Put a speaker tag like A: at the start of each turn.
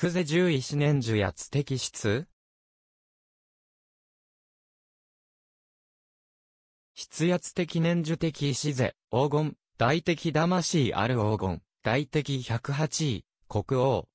A: クゼ獣医四年樹や津敵室筆圧的念樹的石勢、黄金、大敵魂ある黄金、大敵108位、国王、